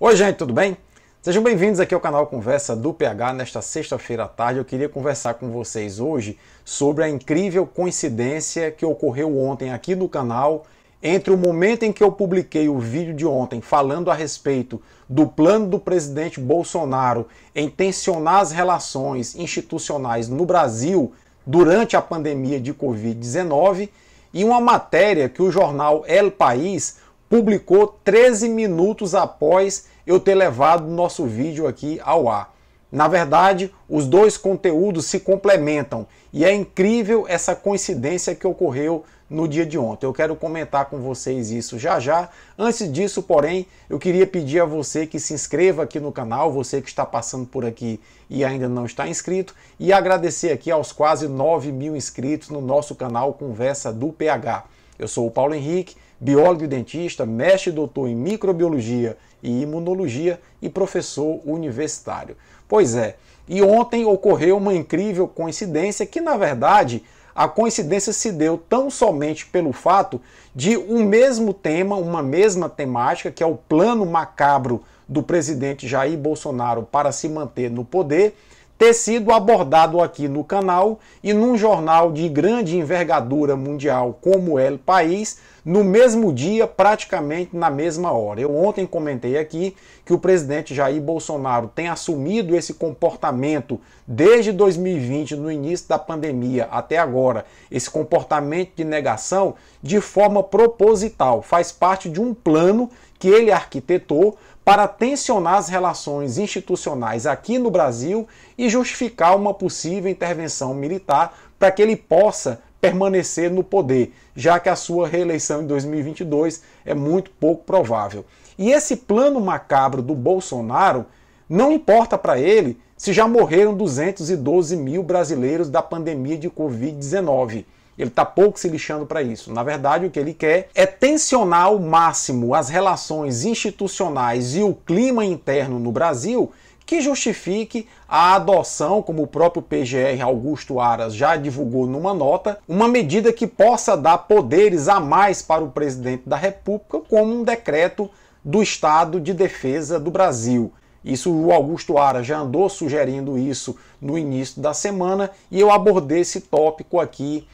Oi, gente, tudo bem? Sejam bem-vindos aqui ao canal Conversa do PH. Nesta sexta-feira à tarde, eu queria conversar com vocês hoje sobre a incrível coincidência que ocorreu ontem aqui no canal entre o momento em que eu publiquei o vídeo de ontem falando a respeito do plano do presidente Bolsonaro em tensionar as relações institucionais no Brasil durante a pandemia de Covid-19 e uma matéria que o jornal El País publicou 13 minutos após eu ter levado nosso vídeo aqui ao ar. Na verdade, os dois conteúdos se complementam e é incrível essa coincidência que ocorreu no dia de ontem. Eu quero comentar com vocês isso já já. Antes disso, porém, eu queria pedir a você que se inscreva aqui no canal, você que está passando por aqui e ainda não está inscrito, e agradecer aqui aos quase 9 mil inscritos no nosso canal Conversa do PH. Eu sou o Paulo Henrique biólogo e dentista, mestre e doutor em microbiologia e imunologia e professor universitário. Pois é, e ontem ocorreu uma incrível coincidência que, na verdade, a coincidência se deu tão somente pelo fato de um mesmo tema, uma mesma temática, que é o plano macabro do presidente Jair Bolsonaro para se manter no poder ter sido abordado aqui no canal e num jornal de grande envergadura mundial como El é País, no mesmo dia, praticamente na mesma hora. Eu ontem comentei aqui que o presidente Jair Bolsonaro tem assumido esse comportamento desde 2020, no início da pandemia até agora, esse comportamento de negação de forma proposital, faz parte de um plano que ele arquitetou para tensionar as relações institucionais aqui no Brasil e justificar uma possível intervenção militar para que ele possa permanecer no poder, já que a sua reeleição em 2022 é muito pouco provável. E esse plano macabro do Bolsonaro não importa para ele se já morreram 212 mil brasileiros da pandemia de Covid-19. Ele está pouco se lixando para isso. Na verdade, o que ele quer é tensionar ao máximo as relações institucionais e o clima interno no Brasil que justifique a adoção, como o próprio PGR Augusto Aras já divulgou numa nota, uma medida que possa dar poderes a mais para o presidente da República, como um decreto do Estado de Defesa do Brasil. Isso o Augusto Ara já andou sugerindo isso no início da semana e eu abordei esse tópico aqui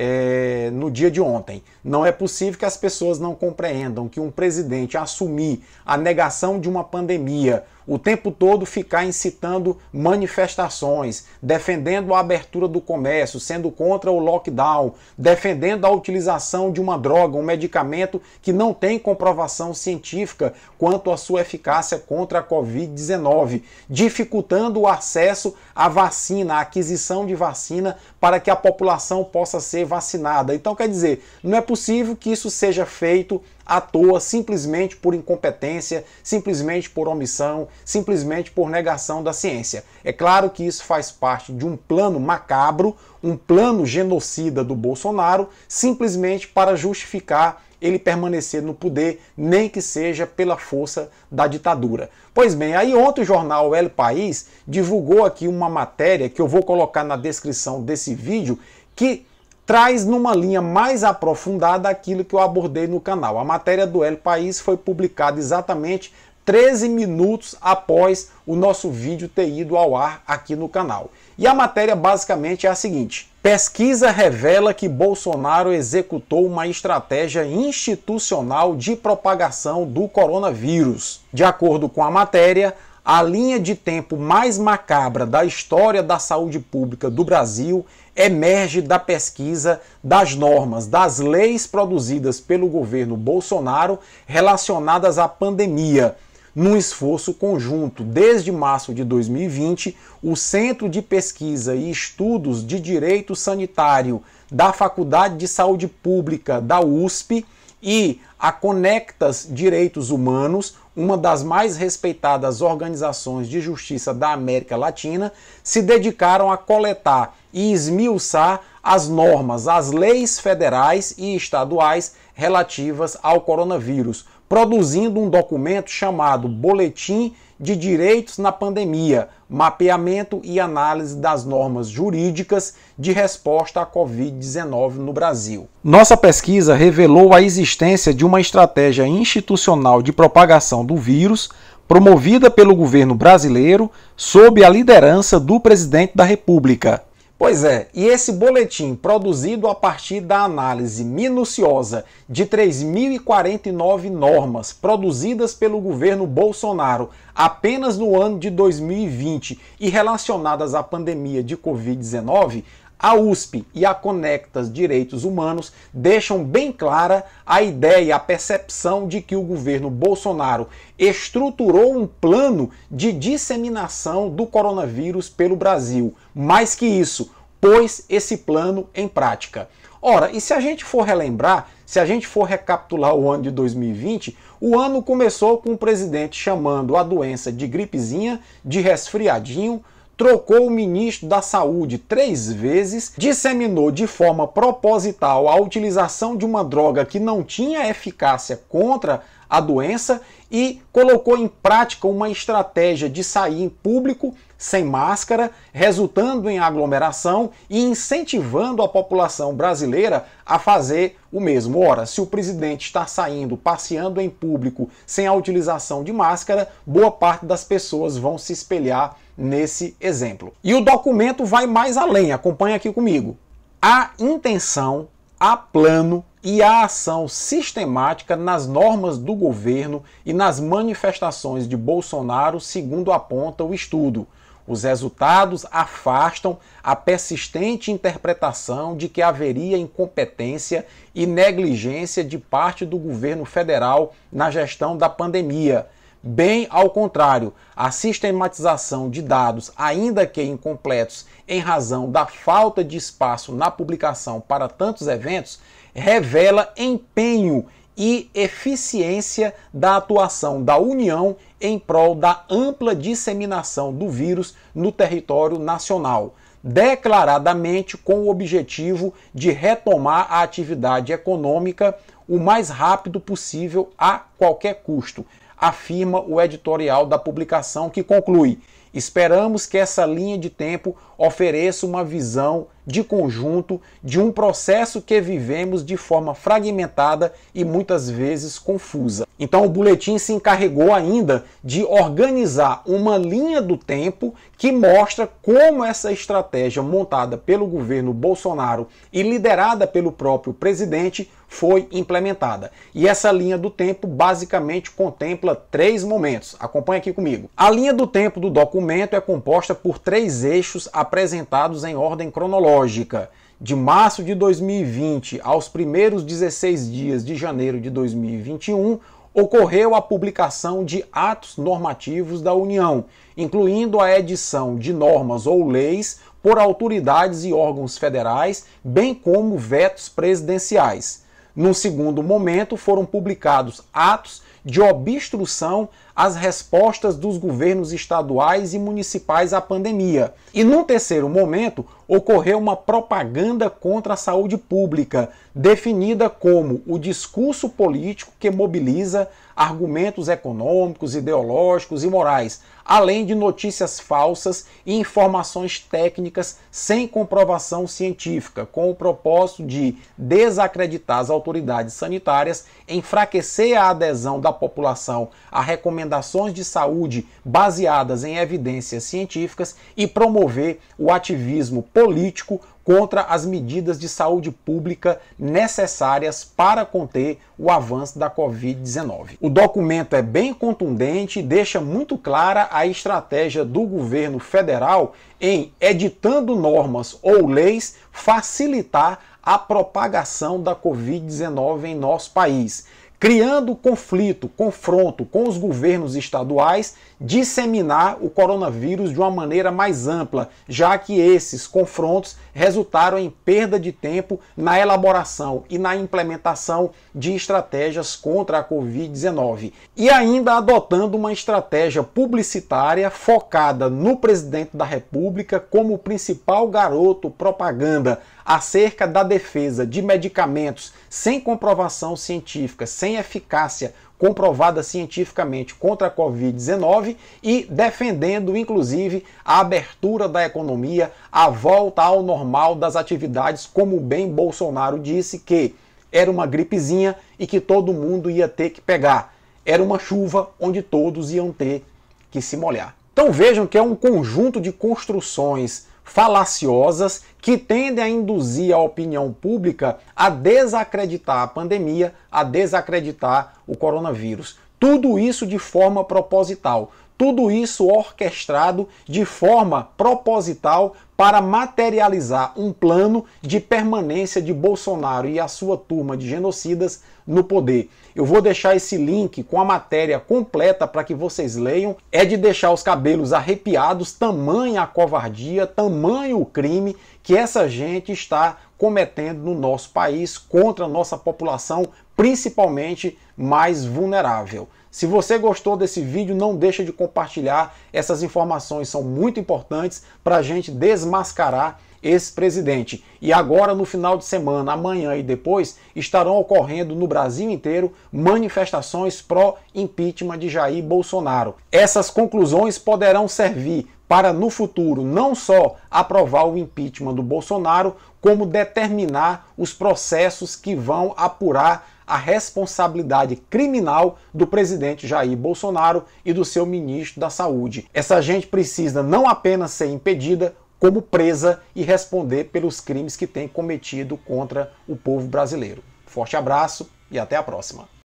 é, no dia de ontem. Não é possível que as pessoas não compreendam que um presidente assumir a negação de uma pandemia o tempo todo ficar incitando manifestações, defendendo a abertura do comércio, sendo contra o lockdown, defendendo a utilização de uma droga, um medicamento que não tem comprovação científica quanto à sua eficácia contra a Covid-19, dificultando o acesso à vacina, à aquisição de vacina para que a população possa ser vacinada. Então, quer dizer, não é possível que isso seja feito à toa simplesmente por incompetência, simplesmente por omissão, simplesmente por negação da ciência. É claro que isso faz parte de um plano macabro, um plano genocida do Bolsonaro, simplesmente para justificar ele permanecer no poder, nem que seja pela força da ditadura. Pois bem, aí ontem o jornal El País divulgou aqui uma matéria que eu vou colocar na descrição desse vídeo que traz numa linha mais aprofundada aquilo que eu abordei no canal. A matéria do El País foi publicada exatamente 13 minutos após o nosso vídeo ter ido ao ar aqui no canal. E a matéria basicamente é a seguinte: pesquisa revela que Bolsonaro executou uma estratégia institucional de propagação do coronavírus. De acordo com a matéria, a linha de tempo mais macabra da história da saúde pública do Brasil emerge da pesquisa das normas, das leis produzidas pelo governo Bolsonaro relacionadas à pandemia. Num esforço conjunto, desde março de 2020, o Centro de Pesquisa e Estudos de Direito Sanitário da Faculdade de Saúde Pública da USP e a Conectas Direitos Humanos, uma das mais respeitadas organizações de justiça da América Latina, se dedicaram a coletar e esmiuçar as normas, as leis federais e estaduais relativas ao coronavírus produzindo um documento chamado Boletim de Direitos na Pandemia Mapeamento e Análise das Normas Jurídicas de Resposta à Covid-19 no Brasil. Nossa pesquisa revelou a existência de uma estratégia institucional de propagação do vírus promovida pelo governo brasileiro sob a liderança do presidente da República. Pois é, e esse boletim, produzido a partir da análise minuciosa de 3.049 normas produzidas pelo governo Bolsonaro apenas no ano de 2020 e relacionadas à pandemia de Covid-19, a USP e a Conectas Direitos Humanos deixam bem clara a ideia, a percepção de que o governo Bolsonaro estruturou um plano de disseminação do coronavírus pelo Brasil. Mais que isso, pôs esse plano em prática. Ora, e se a gente for relembrar, se a gente for recapitular o ano de 2020, o ano começou com o presidente chamando a doença de gripezinha, de resfriadinho, trocou o ministro da Saúde três vezes, disseminou de forma proposital a utilização de uma droga que não tinha eficácia contra a doença e colocou em prática uma estratégia de sair em público sem máscara, resultando em aglomeração e incentivando a população brasileira a fazer o mesmo. Ora, se o presidente está saindo, passeando em público sem a utilização de máscara, boa parte das pessoas vão se espelhar nesse exemplo. E o documento vai mais além, acompanha aqui comigo. A intenção, a plano e a ação sistemática nas normas do governo e nas manifestações de Bolsonaro, segundo aponta o estudo. Os resultados afastam a persistente interpretação de que haveria incompetência e negligência de parte do governo federal na gestão da pandemia Bem ao contrário, a sistematização de dados, ainda que incompletos em razão da falta de espaço na publicação para tantos eventos, revela empenho e eficiência da atuação da União em prol da ampla disseminação do vírus no território nacional, declaradamente com o objetivo de retomar a atividade econômica o mais rápido possível a qualquer custo, afirma o editorial da publicação que conclui Esperamos que essa linha de tempo ofereça uma visão de conjunto de um processo que vivemos de forma fragmentada e muitas vezes confusa. Então, o boletim se encarregou ainda de organizar uma linha do tempo que mostra como essa estratégia montada pelo governo Bolsonaro e liderada pelo próprio presidente foi implementada. E essa linha do tempo basicamente contempla três momentos. Acompanhe aqui comigo. A linha do tempo do documento documento é composta por três eixos apresentados em ordem cronológica. De março de 2020 aos primeiros 16 dias de janeiro de 2021, ocorreu a publicação de atos normativos da União, incluindo a edição de normas ou leis por autoridades e órgãos federais, bem como vetos presidenciais. Num segundo momento, foram publicados atos de obstrução às respostas dos governos estaduais e municipais à pandemia. E num terceiro momento, ocorreu uma propaganda contra a saúde pública, definida como o discurso político que mobiliza argumentos econômicos, ideológicos e morais, além de notícias falsas e informações técnicas sem comprovação científica, com o propósito de desacreditar as autoridades sanitárias, enfraquecer a adesão da população a recomendações de saúde baseadas em evidências científicas e promover o ativismo político contra as medidas de saúde pública necessárias para conter o avanço da Covid-19. O documento é bem contundente e deixa muito clara a estratégia do governo federal em, editando normas ou leis, facilitar a propagação da Covid-19 em nosso país criando conflito, confronto com os governos estaduais, disseminar o coronavírus de uma maneira mais ampla, já que esses confrontos resultaram em perda de tempo na elaboração e na implementação de estratégias contra a Covid-19. E ainda adotando uma estratégia publicitária focada no presidente da República como principal garoto propaganda acerca da defesa de medicamentos sem comprovação científica, sem eficácia comprovada cientificamente contra a Covid-19 e defendendo, inclusive, a abertura da economia, a volta ao normal das atividades, como bem Bolsonaro disse que era uma gripezinha e que todo mundo ia ter que pegar. Era uma chuva onde todos iam ter que se molhar. Então vejam que é um conjunto de construções falaciosas que tendem a induzir a opinião pública a desacreditar a pandemia, a desacreditar o coronavírus. Tudo isso de forma proposital. Tudo isso orquestrado de forma proposital para materializar um plano de permanência de Bolsonaro e a sua turma de genocidas no poder. Eu vou deixar esse link com a matéria completa para que vocês leiam. É de deixar os cabelos arrepiados, tamanha a covardia, tamanho o crime que essa gente está cometendo no nosso país contra a nossa população, principalmente mais vulnerável. Se você gostou desse vídeo, não deixa de compartilhar. Essas informações são muito importantes para a gente desmascarar esse presidente. E agora, no final de semana, amanhã e depois, estarão ocorrendo no Brasil inteiro manifestações pró-impeachment de Jair Bolsonaro. Essas conclusões poderão servir para, no futuro, não só aprovar o impeachment do Bolsonaro, como determinar os processos que vão apurar a responsabilidade criminal do presidente Jair Bolsonaro e do seu ministro da Saúde. Essa gente precisa não apenas ser impedida, como presa e responder pelos crimes que tem cometido contra o povo brasileiro. Forte abraço e até a próxima.